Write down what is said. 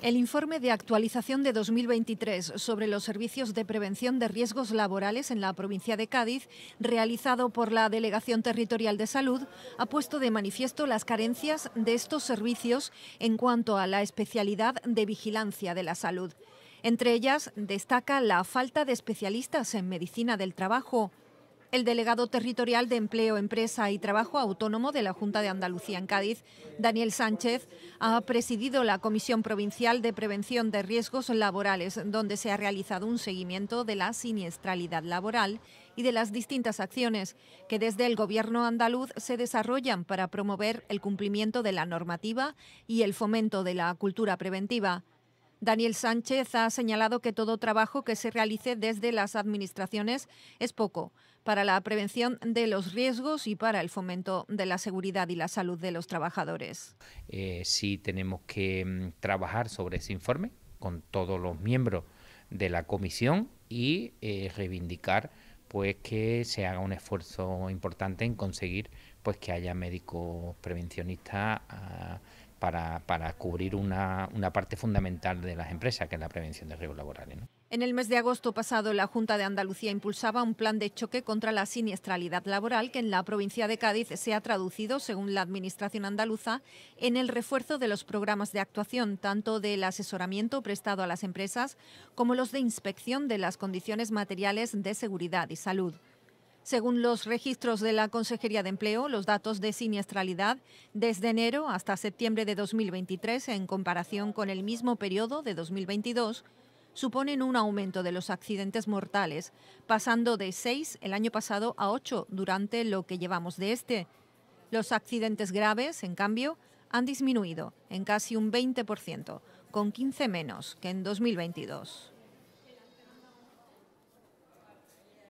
El informe de actualización de 2023 sobre los servicios de prevención de riesgos laborales en la provincia de Cádiz, realizado por la Delegación Territorial de Salud, ha puesto de manifiesto las carencias de estos servicios en cuanto a la especialidad de vigilancia de la salud. Entre ellas destaca la falta de especialistas en medicina del trabajo, el delegado territorial de Empleo, Empresa y Trabajo Autónomo de la Junta de Andalucía en Cádiz, Daniel Sánchez, ha presidido la Comisión Provincial de Prevención de Riesgos Laborales, donde se ha realizado un seguimiento de la siniestralidad laboral y de las distintas acciones que desde el Gobierno andaluz se desarrollan para promover el cumplimiento de la normativa y el fomento de la cultura preventiva. Daniel Sánchez ha señalado que todo trabajo que se realice desde las administraciones es poco para la prevención de los riesgos y para el fomento de la seguridad y la salud de los trabajadores. Eh, sí tenemos que mm, trabajar sobre ese informe con todos los miembros de la comisión y eh, reivindicar pues que se haga un esfuerzo importante en conseguir pues que haya médicos prevencionistas ah, para, cubrir una, parte fundamental de las empresas, que es la prevención de riesgos laborales. En el mes de agosto pasado, la Junta de Andalucía impulsaba un plan de choque contra la siniestralidad laboral que en la provincia de Cádiz se ha traducido, según la Administración andaluza, en el refuerzo de los programas de actuación, tanto del asesoramiento prestado a las empresas como los de inspección de las condiciones materiales de seguridad y salud. Según los registros de la Consejería de Empleo, los datos de siniestralidad desde enero hasta septiembre de 2023, en comparación con el mismo periodo de 2022, suponen un aumento de los accidentes mortales, pasando de 6 el año pasado a 8 durante lo que llevamos de este. Los accidentes graves, en cambio, han disminuido en casi un 20%, con 15 menos que en 2022.